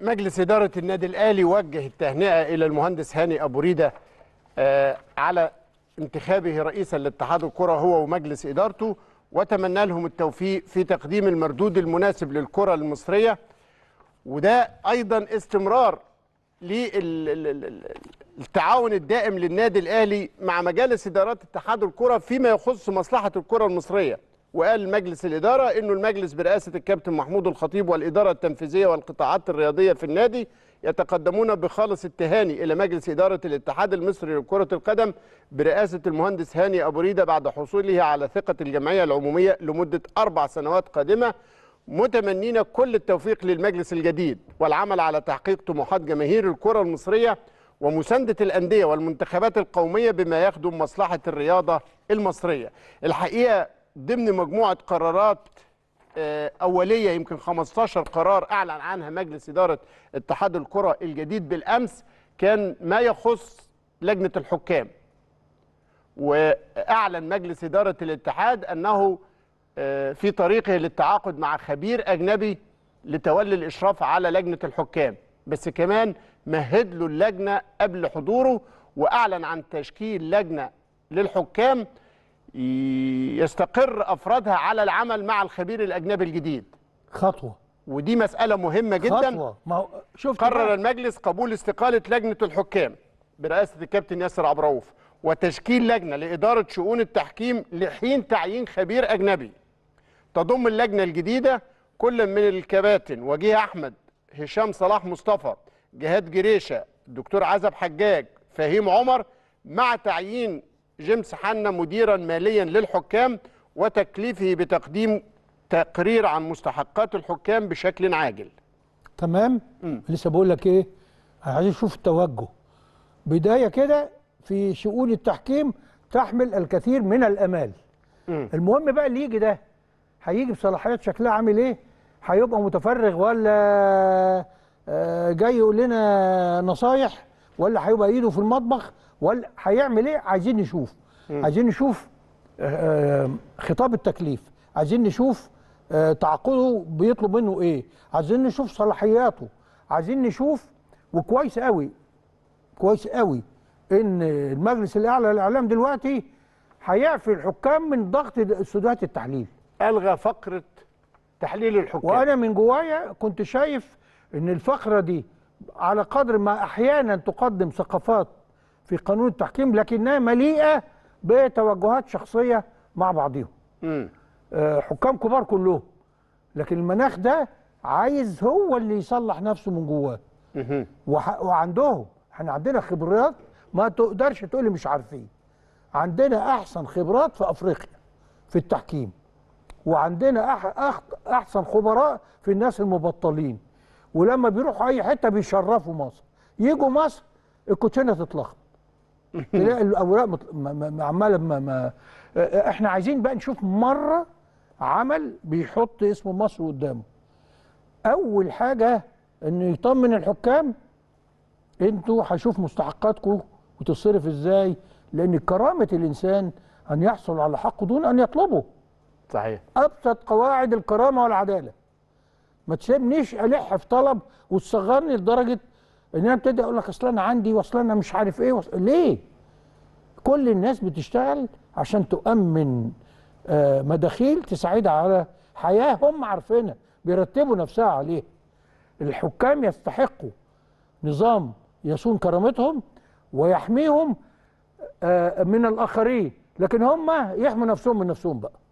مجلس إدارة النادي الأهلي وجه التهنئة إلى المهندس هاني أبو ريدة آه، على انتخابه رئيسا لاتحاد الكرة هو ومجلس إدارته وتمنى لهم التوفيق في تقديم المردود المناسب للكرة المصرية وده أيضا استمرار للتعاون الدائم للنادي الأهلي مع مجالس إدارات اتحاد الكرة فيما يخص مصلحة الكرة المصرية وقال مجلس الإدارة أنه المجلس برئاسة الكابتن محمود الخطيب والإدارة التنفيذية والقطاعات الرياضية في النادي يتقدمون بخالص التهاني إلى مجلس إدارة الاتحاد المصري لكرة القدم برئاسة المهندس هاني أبو ريدة بعد حصوله على ثقة الجمعية العمومية لمدة أربع سنوات قادمة متمنين كل التوفيق للمجلس الجديد والعمل على تحقيق طموحات جماهير الكرة المصرية ومساندة الأندية والمنتخبات القومية بما يخدم مصلحة الرياضة المصرية الحقيقة ضمن مجموعه قرارات آه، اوليه يمكن 15 قرار اعلن عنها مجلس اداره اتحاد الكره الجديد بالامس كان ما يخص لجنه الحكام واعلن مجلس اداره الاتحاد انه آه، في طريقه للتعاقد مع خبير اجنبي لتولي الاشراف على لجنه الحكام بس كمان مهد له اللجنه قبل حضوره واعلن عن تشكيل لجنه للحكام يستقر افرادها على العمل مع الخبير الاجنبي الجديد خطوه ودي مساله مهمه جدا خطوه ما هو شوف قرر المجلس قبول استقاله لجنه الحكام برئاسه الكابتن ياسر عبد الرؤوف وتشكيل لجنه لاداره شؤون التحكيم لحين تعيين خبير اجنبي تضم اللجنه الجديده كل من الكباتن وجيه احمد هشام صلاح مصطفى جهاد جريشه الدكتور عزب حجاج فهيم عمر مع تعيين جيمس حنا مديرا ماليا للحكام وتكليفه بتقديم تقرير عن مستحقات الحكام بشكل عاجل تمام م. لسه بقول لك ايه عايز اشوف التوجه بدايه كده في شؤون التحكيم تحمل الكثير من الامال م. المهم بقى اللي يجي ده هيجي بصلاحيات شكلها عامل ايه هيبقى متفرغ ولا آه، جاي يقول لنا نصايح ولا هيبقى ايده في المطبخ ولا هيعمل ايه عايزين نشوف عايزين نشوف آه، آه، خطاب التكليف عايزين نشوف آه، تعاقده بيطلب منه ايه عايزين نشوف صلاحياته عايزين نشوف وكويس قوي كويس قوي ان المجلس الاعلى للاعلام دلوقتي هيعفي الحكام من ضغط استوديوهات التحليل الغى فقره تحليل الحكام وانا من جوايا كنت شايف ان الفقره دي على قدر ما احيانا تقدم ثقافات في قانون التحكيم لكنها مليئه بتوجهات شخصيه مع بعضيهم آه، حكام كبار كلهم لكن المناخ ده عايز هو اللي يصلح نفسه من جواه وعندهم احنا عندنا خبرات ما تقدرش تقولي مش عارفين عندنا احسن خبرات في افريقيا في التحكيم وعندنا أح أح احسن خبراء في الناس المبطلين ولما بيروحوا اي حته بيشرفوا مصر يجوا مصر الكوتشينه تتلخبط تلاقي الاوراق عماله احنا عايزين بقى نشوف مره عمل بيحط اسم مصر قدامه اول حاجه انه يطمن الحكام انتوا هشوف مستحقاتكم وتصرف ازاي لان كرامه الانسان ان يحصل على حقه دون ان يطلبه صحيح ابسط قواعد الكرامه والعداله ما تسيبنيش الح في طلب وتصغرني لدرجه ان انا ابتدي اقول لك اصل انا عندي واصل انا مش عارف ايه وصل... ليه؟ كل الناس بتشتغل عشان تؤمن آه، مداخيل تساعدها على حياه هم عارفينها بيرتبوا نفسها عليها. الحكام يستحقوا نظام يصون كرامتهم ويحميهم آه، من الاخرين، لكن هم يحموا نفسهم من نفسهم بقى.